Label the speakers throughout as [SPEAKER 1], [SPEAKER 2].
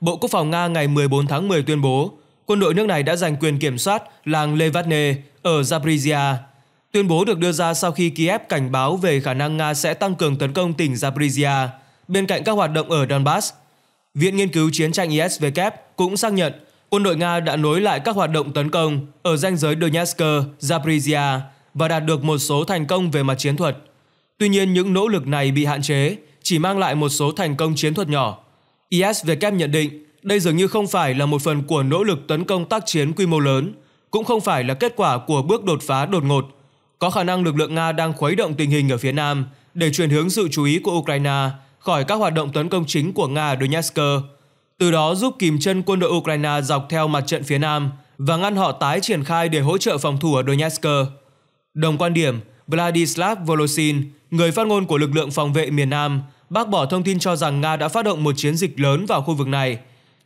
[SPEAKER 1] Bộ Quốc phòng Nga ngày 14 tháng 10 tuyên bố quân đội nước này đã giành quyền kiểm soát làng Levatne ở Zaporizhia. Tuyên bố được đưa ra sau khi Kiev cảnh báo về khả năng Nga sẽ tăng cường tấn công tỉnh Zaporizhia bên cạnh các hoạt động ở Donbass. Viện Nghiên cứu Chiến tranh ISW cũng xác nhận quân đội Nga đã nối lại các hoạt động tấn công ở ranh giới Donetsk, Zaporizhia và đạt được một số thành công về mặt chiến thuật. Tuy nhiên, những nỗ lực này bị hạn chế, chỉ mang lại một số thành công chiến thuật nhỏ IS nhận định đây dường như không phải là một phần của nỗ lực tấn công tác chiến quy mô lớn, cũng không phải là kết quả của bước đột phá đột ngột. Có khả năng lực lượng Nga đang khuấy động tình hình ở phía Nam để chuyển hướng sự chú ý của Ukraine khỏi các hoạt động tấn công chính của Nga ở Donetsk, từ đó giúp kìm chân quân đội Ukraine dọc theo mặt trận phía Nam và ngăn họ tái triển khai để hỗ trợ phòng thủ ở Donetsk. Đồng quan điểm, Vladislav Volosin, người phát ngôn của lực lượng phòng vệ miền Nam, bác bỏ thông tin cho rằng Nga đã phát động một chiến dịch lớn vào khu vực này,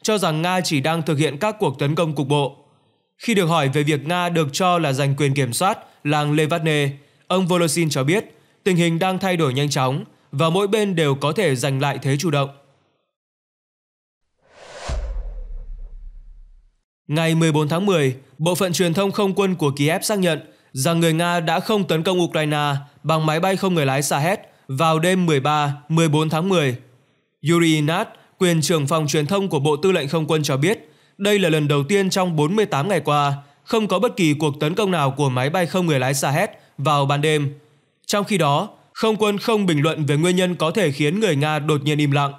[SPEAKER 1] cho rằng Nga chỉ đang thực hiện các cuộc tấn công cục bộ. Khi được hỏi về việc Nga được cho là giành quyền kiểm soát làng Levatne, ông volosin cho biết tình hình đang thay đổi nhanh chóng và mỗi bên đều có thể giành lại thế chủ động. Ngày 14 tháng 10, Bộ phận truyền thông không quân của Kiev xác nhận rằng người Nga đã không tấn công Ukraine bằng máy bay không người lái Sahet vào đêm 13-14 tháng 10. Yuri Inat, quyền trưởng phòng truyền thông của Bộ Tư lệnh Không quân cho biết, đây là lần đầu tiên trong 48 ngày qua không có bất kỳ cuộc tấn công nào của máy bay không người lái Sahed vào ban đêm. Trong khi đó, không quân không bình luận về nguyên nhân có thể khiến người Nga đột nhiên im lặng.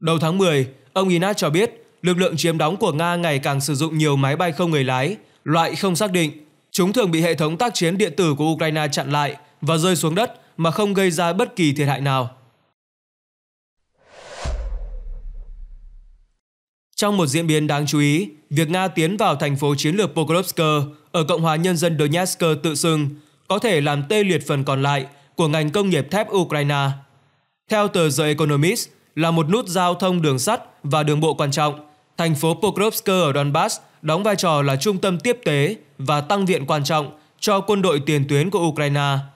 [SPEAKER 1] Đầu tháng 10, ông Inat cho biết lực lượng chiếm đóng của Nga ngày càng sử dụng nhiều máy bay không người lái, loại không xác định. Chúng thường bị hệ thống tác chiến điện tử của Ukraine chặn lại và rơi xuống đất mà không gây ra bất kỳ thiệt hại nào. Trong một diễn biến đáng chú ý, việc Nga tiến vào thành phố chiến lược Pokrovsk ở Cộng hòa Nhân dân Donetsk tự xưng có thể làm tê liệt phần còn lại của ngành công nghiệp thép Ukraine. Theo tờ The Economist, là một nút giao thông đường sắt và đường bộ quan trọng, thành phố Pokrovsk ở Donbass đóng vai trò là trung tâm tiếp tế và tăng viện quan trọng cho quân đội tiền tuyến của Ukraine –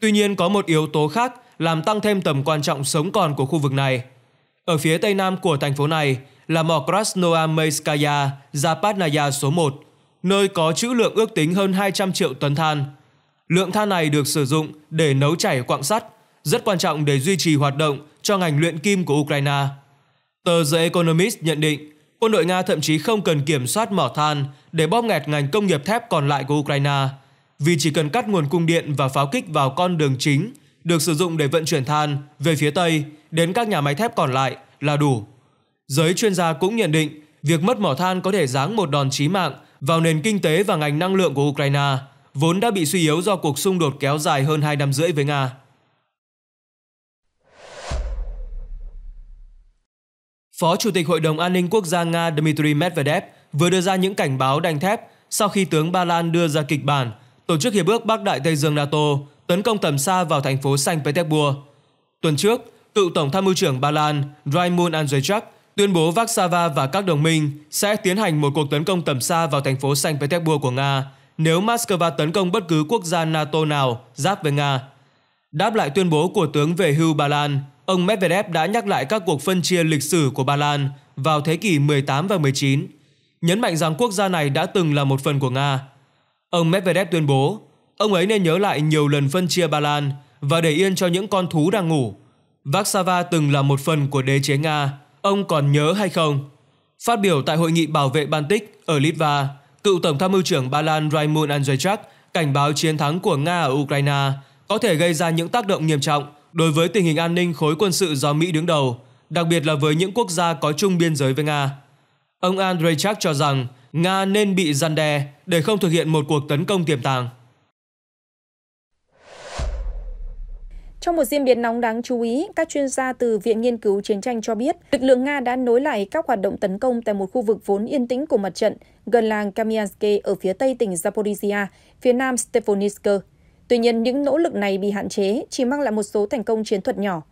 [SPEAKER 1] Tuy nhiên có một yếu tố khác làm tăng thêm tầm quan trọng sống còn của khu vực này. Ở phía tây nam của thành phố này là mỏ Krasnoarmeyskaya Zapadnaya số 1, nơi có trữ lượng ước tính hơn 200 triệu tấn than. Lượng than này được sử dụng để nấu chảy quặng sắt, rất quan trọng để duy trì hoạt động cho ngành luyện kim của Ukraine. Tờ The Economist nhận định, quân đội Nga thậm chí không cần kiểm soát mỏ than để bóp nghẹt ngành công nghiệp thép còn lại của Ukraine – vì chỉ cần cắt nguồn cung điện và pháo kích vào con đường chính được sử dụng để vận chuyển than về phía Tây đến các nhà máy thép còn lại là đủ. Giới chuyên gia cũng nhận định việc mất mỏ than có thể giáng một đòn chí mạng vào nền kinh tế và ngành năng lượng của Ukraine, vốn đã bị suy yếu do cuộc xung đột kéo dài hơn 2 năm rưỡi với Nga. Phó Chủ tịch Hội đồng An ninh Quốc gia Nga Dmitry Medvedev vừa đưa ra những cảnh báo đanh thép sau khi tướng Ba Lan đưa ra kịch bản tổ chức Hiệp ước Bắc Đại Tây Dương NATO tấn công tầm xa vào thành phố Saint Petersburg. Tuần trước, cựu Tổng tham mưu trưởng Ba Lan raimund Andrzejczak tuyên bố Warsaw và các đồng minh sẽ tiến hành một cuộc tấn công tầm xa vào thành phố Saint Petersburg của Nga nếu Moscow tấn công bất cứ quốc gia NATO nào giáp với Nga. Đáp lại tuyên bố của tướng về hưu Ba Lan, ông Medvedev đã nhắc lại các cuộc phân chia lịch sử của Ba Lan vào thế kỷ 18 và 19, nhấn mạnh rằng quốc gia này đã từng là một phần của Nga Ông Medvedev tuyên bố, ông ấy nên nhớ lại nhiều lần phân chia Ba Lan và để yên cho những con thú đang ngủ. Warsaw từng là một phần của đế chế Nga, ông còn nhớ hay không? Phát biểu tại hội nghị bảo vệ Baltic ở Litva, cựu tổng tham mưu trưởng Ba Lan Raimund Andrzejczak cảnh báo chiến thắng của Nga ở Ukraine có thể gây ra những tác động nghiêm trọng đối với tình hình an ninh khối quân sự do Mỹ đứng đầu, đặc biệt là với những quốc gia có chung biên giới với Nga. Ông Andrzejczak cho rằng Nga nên bị răn đe để không thực hiện một cuộc tấn công tiềm tàng.
[SPEAKER 2] Trong một diễn biến nóng đáng chú ý, các chuyên gia từ Viện Nghiên cứu Chiến tranh cho biết, lực lượng Nga đã nối lại các hoạt động tấn công tại một khu vực vốn yên tĩnh của mặt trận gần làng Kamianske ở phía tây tỉnh Zaporizhia, phía nam Stepanivsk. Tuy nhiên, những nỗ lực này bị hạn chế, chỉ mang lại một số thành công chiến thuật nhỏ.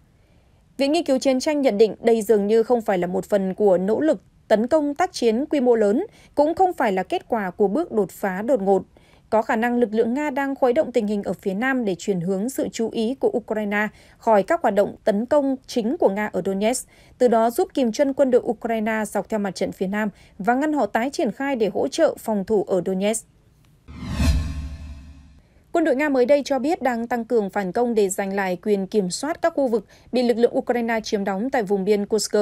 [SPEAKER 2] Viện Nghiên cứu Chiến tranh nhận định đây dường như không phải là một phần của nỗ lực tấn công tác chiến quy mô lớn cũng không phải là kết quả của bước đột phá đột ngột. Có khả năng lực lượng Nga đang khuấy động tình hình ở phía Nam để chuyển hướng sự chú ý của Ukraine khỏi các hoạt động tấn công chính của Nga ở Donetsk, từ đó giúp kìm chân quân đội Ukraine dọc theo mặt trận phía Nam và ngăn họ tái triển khai để hỗ trợ phòng thủ ở Donetsk. Quân đội Nga mới đây cho biết đang tăng cường phản công để giành lại quyền kiểm soát các khu vực bị lực lượng Ukraine chiếm đóng tại vùng biên Kursk.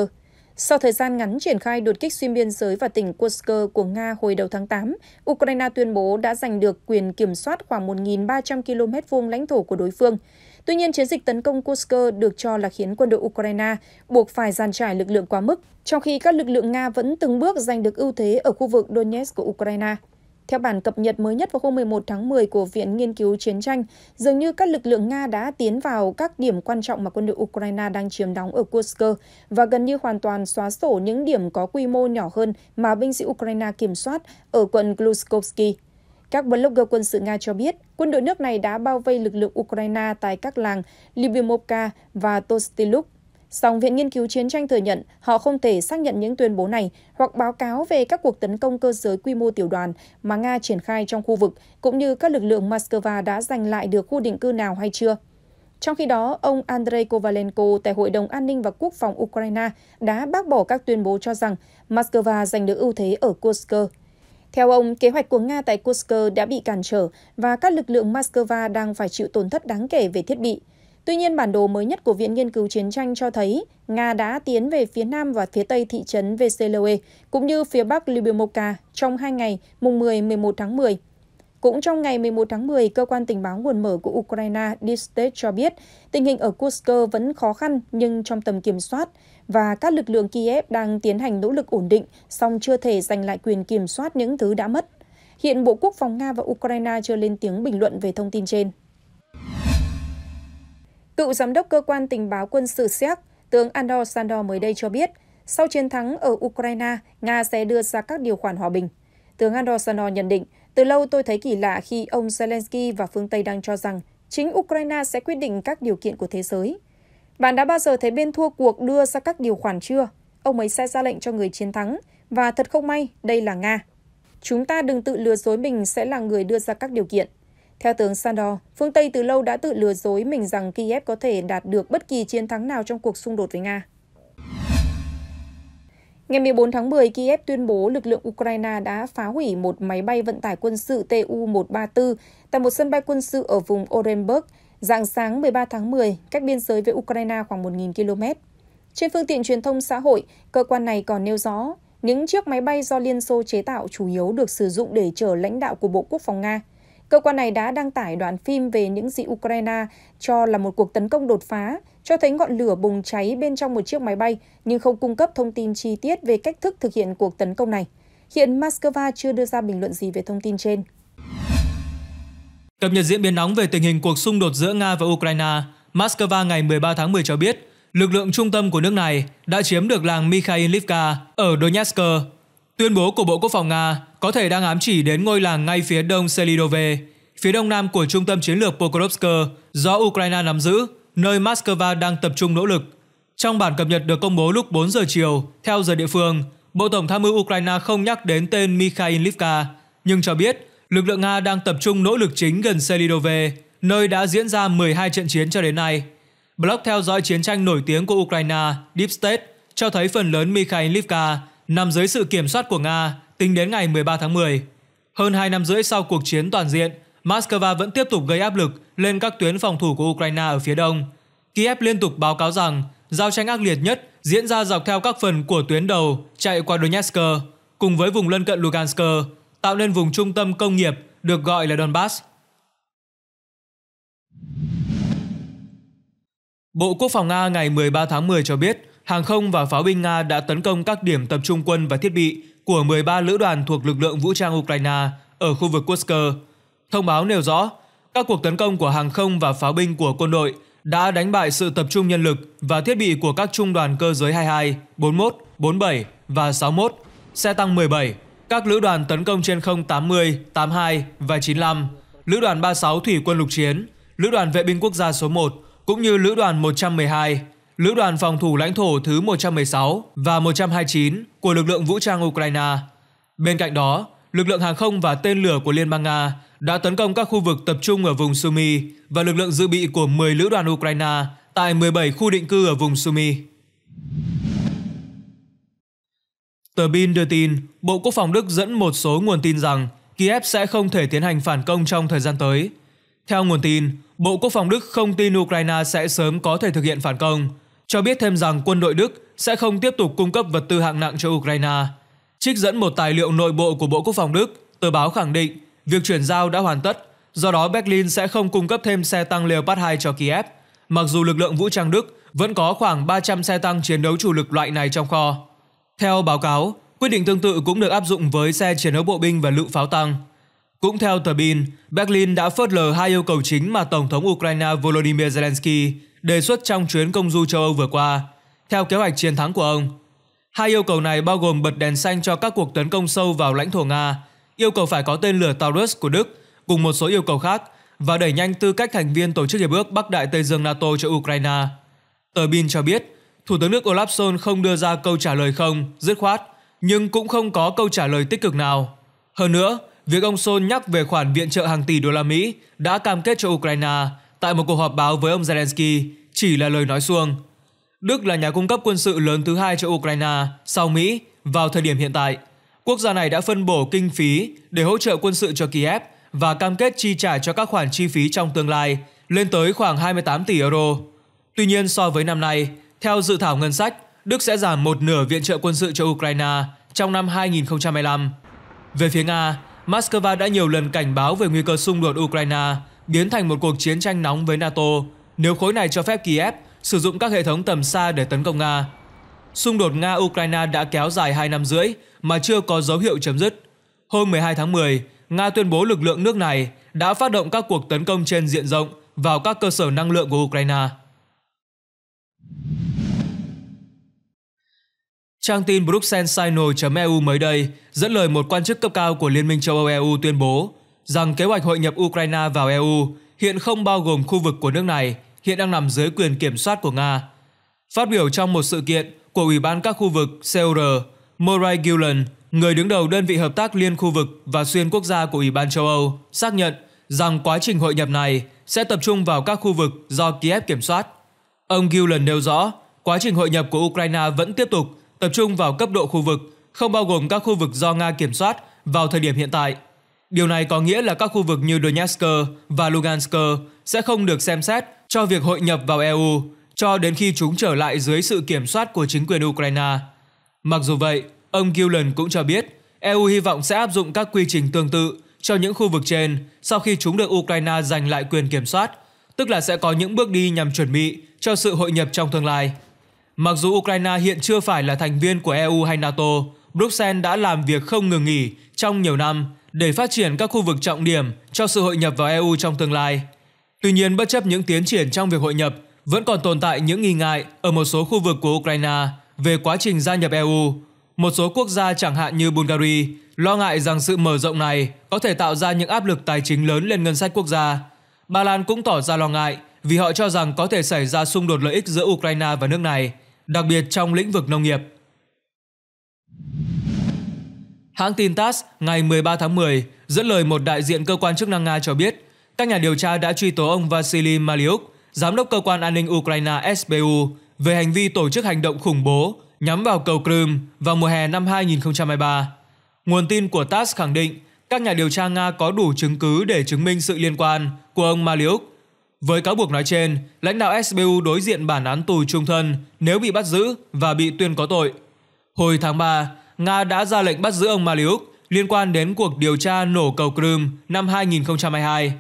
[SPEAKER 2] Sau thời gian ngắn triển khai đột kích xuyên biên giới vào tỉnh Kursk của Nga hồi đầu tháng 8, Ukraine tuyên bố đã giành được quyền kiểm soát khoảng 1.300 km vuông lãnh thổ của đối phương. Tuy nhiên, chiến dịch tấn công Kursk được cho là khiến quân đội Ukraine buộc phải giàn trải lực lượng quá mức, trong khi các lực lượng Nga vẫn từng bước giành được ưu thế ở khu vực Donetsk của Ukraine. Theo bản cập nhật mới nhất vào hôm 11 tháng 10 của Viện Nghiên cứu Chiến tranh, dường như các lực lượng Nga đã tiến vào các điểm quan trọng mà quân đội Ukraine đang chiếm đóng ở Kursk và gần như hoàn toàn xóa sổ những điểm có quy mô nhỏ hơn mà binh sĩ Ukraine kiểm soát ở quận Gluskovsky. Các blogger quân sự Nga cho biết, quân đội nước này đã bao vây lực lượng Ukraine tại các làng Libimovka và Tostiluk Song Viện Nghiên cứu Chiến tranh thừa nhận họ không thể xác nhận những tuyên bố này hoặc báo cáo về các cuộc tấn công cơ giới quy mô tiểu đoàn mà Nga triển khai trong khu vực, cũng như các lực lượng Moscow đã giành lại được khu định cư nào hay chưa. Trong khi đó, ông Andrei Kovalenko tại Hội đồng An ninh và Quốc phòng Ukraine đã bác bỏ các tuyên bố cho rằng Moscow giành được ưu thế ở Kursk. Theo ông, kế hoạch của Nga tại Kursk đã bị cản trở và các lực lượng Moscow đang phải chịu tổn thất đáng kể về thiết bị. Tuy nhiên, bản đồ mới nhất của Viện Nghiên cứu Chiến tranh cho thấy Nga đã tiến về phía nam và phía tây thị trấn Veseloe, cũng như phía bắc Lyubomovka trong hai ngày mùng 10-11 tháng 10. Cũng trong ngày 11 tháng 10, cơ quan tình báo nguồn mở của Ukraine Distate cho biết tình hình ở Kursk vẫn khó khăn nhưng trong tầm kiểm soát và các lực lượng Kiev đang tiến hành nỗ lực ổn định, song chưa thể giành lại quyền kiểm soát những thứ đã mất. Hiện Bộ Quốc phòng Nga và Ukraine chưa lên tiếng bình luận về thông tin trên. Cựu giám đốc cơ quan tình báo quân sự Séc, tướng Andor Sandor mới đây cho biết, sau chiến thắng ở Ukraine, Nga sẽ đưa ra các điều khoản hòa bình. Tướng Andor Sandor nhận định, từ lâu tôi thấy kỳ lạ khi ông Zelensky và phương Tây đang cho rằng chính Ukraine sẽ quyết định các điều kiện của thế giới. Bạn đã bao giờ thấy bên thua cuộc đưa ra các điều khoản chưa? Ông ấy sẽ ra lệnh cho người chiến thắng, và thật không may, đây là Nga. Chúng ta đừng tự lừa dối mình sẽ là người đưa ra các điều kiện. Theo tướng Sandor, phương Tây từ lâu đã tự lừa dối mình rằng Kiev có thể đạt được bất kỳ chiến thắng nào trong cuộc xung đột với Nga. Ngày 14 tháng 10, Kiev tuyên bố lực lượng Ukraine đã phá hủy một máy bay vận tải quân sự Tu-134 tại một sân bay quân sự ở vùng Orenburg, dạng sáng 13 tháng 10, cách biên giới với Ukraine khoảng 1.000 km. Trên phương tiện truyền thông xã hội, cơ quan này còn nêu rõ những chiếc máy bay do Liên Xô chế tạo chủ yếu được sử dụng để chở lãnh đạo của Bộ Quốc phòng Nga – Cơ quan này đã đăng tải đoạn phim về những gì Ukraine cho là một cuộc tấn công đột phá, cho thấy ngọn lửa bùng cháy bên trong một chiếc máy bay, nhưng không cung cấp thông tin chi tiết về cách thức thực hiện cuộc tấn công này. Hiện Moscow chưa đưa ra bình luận gì về thông tin trên.
[SPEAKER 1] Cập nhật diễn biến nóng về tình hình cuộc xung đột giữa Nga và Ukraine, Moscow ngày 13 tháng 10 cho biết, lực lượng trung tâm của nước này đã chiếm được làng Mikhailivka ở Donetsk, Tuyên bố của Bộ Quốc phòng Nga có thể đang ám chỉ đến ngôi làng ngay phía đông Selidove, phía đông nam của trung tâm chiến lược Pokrovsk do Ukraine nắm giữ, nơi Moscow đang tập trung nỗ lực. Trong bản cập nhật được công bố lúc 4 giờ chiều, theo giờ địa phương, Bộ Tổng tham mưu Ukraine không nhắc đến tên Mikhail Livka, nhưng cho biết lực lượng Nga đang tập trung nỗ lực chính gần Selidove, nơi đã diễn ra 12 trận chiến cho đến nay. Blog theo dõi chiến tranh nổi tiếng của Ukraine, Deep State, cho thấy phần lớn Mikhail Livka nằm dưới sự kiểm soát của Nga tính đến ngày 13 tháng 10. Hơn 2 năm rưỡi sau cuộc chiến toàn diện, Moscow vẫn tiếp tục gây áp lực lên các tuyến phòng thủ của Ukraine ở phía đông. Kiev liên tục báo cáo rằng giao tranh ác liệt nhất diễn ra dọc theo các phần của tuyến đầu chạy qua Donetsk cùng với vùng lân cận Lugansk, tạo nên vùng trung tâm công nghiệp được gọi là Donbass. Bộ Quốc phòng Nga ngày 13 tháng 10 cho biết, hàng không và pháo binh Nga đã tấn công các điểm tập trung quân và thiết bị của 13 lữ đoàn thuộc lực lượng vũ trang Ukraine ở khu vực Kursk. Thông báo nêu rõ, các cuộc tấn công của hàng không và pháo binh của quân đội đã đánh bại sự tập trung nhân lực và thiết bị của các trung đoàn cơ giới 22, 41, 47 và 61, xe tăng 17, các lữ đoàn tấn công trên không 80, 82 và 95, lữ đoàn 36 thủy quân lục chiến, lữ đoàn vệ binh quốc gia số 1 cũng như lữ đoàn 112 Lữ đoàn phòng thủ lãnh thổ thứ 116 và 129 của lực lượng vũ trang Ukraine. Bên cạnh đó, lực lượng hàng không và tên lửa của Liên bang Nga đã tấn công các khu vực tập trung ở vùng Sumy và lực lượng dự bị của 10 lữ đoàn Ukraine tại 17 khu định cư ở vùng Sumy. Tờ Bin đưa tin, Bộ Quốc phòng Đức dẫn một số nguồn tin rằng Kiev sẽ không thể tiến hành phản công trong thời gian tới. Theo nguồn tin, Bộ Quốc phòng Đức không tin Ukraine sẽ sớm có thể thực hiện phản công, cho biết thêm rằng quân đội Đức sẽ không tiếp tục cung cấp vật tư hạng nặng cho Ukraine. Trích dẫn một tài liệu nội bộ của Bộ Quốc phòng Đức, tờ báo khẳng định việc chuyển giao đã hoàn tất, do đó Berlin sẽ không cung cấp thêm xe tăng Leopard 2 cho Kiev, mặc dù lực lượng vũ trang Đức vẫn có khoảng 300 xe tăng chiến đấu chủ lực loại này trong kho. Theo báo cáo, quyết định tương tự cũng được áp dụng với xe chiến đấu bộ binh và lựu pháo tăng. Cũng theo tờ Bin, Berlin đã phớt lờ hai yêu cầu chính mà Tổng thống Ukraine Volodymyr Zelensky đề xuất trong chuyến công du châu Âu vừa qua, theo kế hoạch chiến thắng của ông. Hai yêu cầu này bao gồm bật đèn xanh cho các cuộc tấn công sâu vào lãnh thổ Nga, yêu cầu phải có tên lửa Taurus của Đức cùng một số yêu cầu khác và đẩy nhanh tư cách thành viên tổ chức hiệp ước Bắc Đại Tây Dương NATO cho Ukraine. Tờ Bin cho biết, Thủ tướng nước Olaf Scholz không đưa ra câu trả lời không, dứt khoát, nhưng cũng không có câu trả lời tích cực nào. Hơn nữa, việc ông Sol nhắc về khoản viện trợ hàng tỷ đô la Mỹ đã cam kết cho Ukraine tại một cuộc họp báo với ông Zelensky chỉ là lời nói suông. Đức là nhà cung cấp quân sự lớn thứ hai cho Ukraine sau Mỹ vào thời điểm hiện tại. Quốc gia này đã phân bổ kinh phí để hỗ trợ quân sự cho Kiev và cam kết chi trả cho các khoản chi phí trong tương lai lên tới khoảng 28 tỷ euro. Tuy nhiên so với năm nay, theo dự thảo ngân sách, Đức sẽ giảm một nửa viện trợ quân sự cho Ukraine trong năm 2025. Về phía Nga, Moscow đã nhiều lần cảnh báo về nguy cơ xung đột Ukraine biến thành một cuộc chiến tranh nóng với NATO nếu khối này cho phép Kiev sử dụng các hệ thống tầm xa để tấn công Nga. Xung đột Nga-Ukraine đã kéo dài 2 năm rưỡi mà chưa có dấu hiệu chấm dứt. Hôm 12 tháng 10, Nga tuyên bố lực lượng nước này đã phát động các cuộc tấn công trên diện rộng vào các cơ sở năng lượng của Ukraine. Trang tin bruxellesino.eu mới đây dẫn lời một quan chức cấp cao của Liên minh châu Âu EU tuyên bố rằng kế hoạch hội nhập Ukraine vào EU hiện không bao gồm khu vực của nước này, hiện đang nằm dưới quyền kiểm soát của Nga. Phát biểu trong một sự kiện của Ủy ban các khu vực COR, e Murray Gillen, người đứng đầu đơn vị hợp tác liên khu vực và xuyên quốc gia của Ủy ban châu Âu, xác nhận rằng quá trình hội nhập này sẽ tập trung vào các khu vực do Kiev kiểm soát. Ông Gillen nêu rõ, quá trình hội nhập của Ukraine vẫn tiếp tục tập trung vào cấp độ khu vực, không bao gồm các khu vực do Nga kiểm soát vào thời điểm hiện tại. Điều này có nghĩa là các khu vực như Donetsk và Lugansk sẽ không được xem xét cho việc hội nhập vào EU cho đến khi chúng trở lại dưới sự kiểm soát của chính quyền Ukraine. Mặc dù vậy, ông Gillen cũng cho biết EU hy vọng sẽ áp dụng các quy trình tương tự cho những khu vực trên sau khi chúng được Ukraine giành lại quyền kiểm soát, tức là sẽ có những bước đi nhằm chuẩn bị cho sự hội nhập trong tương lai. Mặc dù Ukraine hiện chưa phải là thành viên của EU hay NATO, Bruxelles đã làm việc không ngừng nghỉ trong nhiều năm để phát triển các khu vực trọng điểm cho sự hội nhập vào EU trong tương lai. Tuy nhiên, bất chấp những tiến triển trong việc hội nhập, vẫn còn tồn tại những nghi ngại ở một số khu vực của Ukraine về quá trình gia nhập EU. Một số quốc gia chẳng hạn như Bulgaria lo ngại rằng sự mở rộng này có thể tạo ra những áp lực tài chính lớn lên ngân sách quốc gia. Ba Lan cũng tỏ ra lo ngại vì họ cho rằng có thể xảy ra xung đột lợi ích giữa Ukraine và nước này – đặc biệt trong lĩnh vực nông nghiệp. Hãng tin TASS ngày 13 tháng 10 dẫn lời một đại diện cơ quan chức năng Nga cho biết, các nhà điều tra đã truy tố ông Vasily Maliuk, giám đốc cơ quan an ninh Ukraine SBU, về hành vi tổ chức hành động khủng bố nhắm vào cầu Crimea vào mùa hè năm 2023. Nguồn tin của TASS khẳng định các nhà điều tra Nga có đủ chứng cứ để chứng minh sự liên quan của ông Maliuk với cáo buộc nói trên, lãnh đạo SBU đối diện bản án tù trung thân nếu bị bắt giữ và bị tuyên có tội. Hồi tháng 3, Nga đã ra lệnh bắt giữ ông Maliuk liên quan đến cuộc điều tra nổ cầu Crimea năm 2022.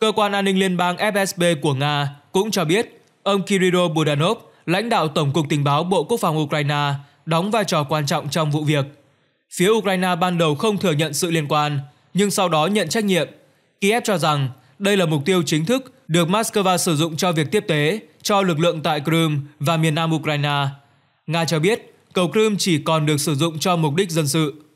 [SPEAKER 1] Cơ quan an ninh liên bang FSB của Nga cũng cho biết ông Kirilo Budanov, lãnh đạo Tổng cục Tình báo Bộ Quốc phòng Ukraine, đóng vai trò quan trọng trong vụ việc. Phía Ukraine ban đầu không thừa nhận sự liên quan, nhưng sau đó nhận trách nhiệm. Kiev cho rằng đây là mục tiêu chính thức được Moscow sử dụng cho việc tiếp tế cho lực lượng tại Crimea và miền nam Ukraine. Nga cho biết cầu Crimea chỉ còn được sử dụng cho mục đích dân sự.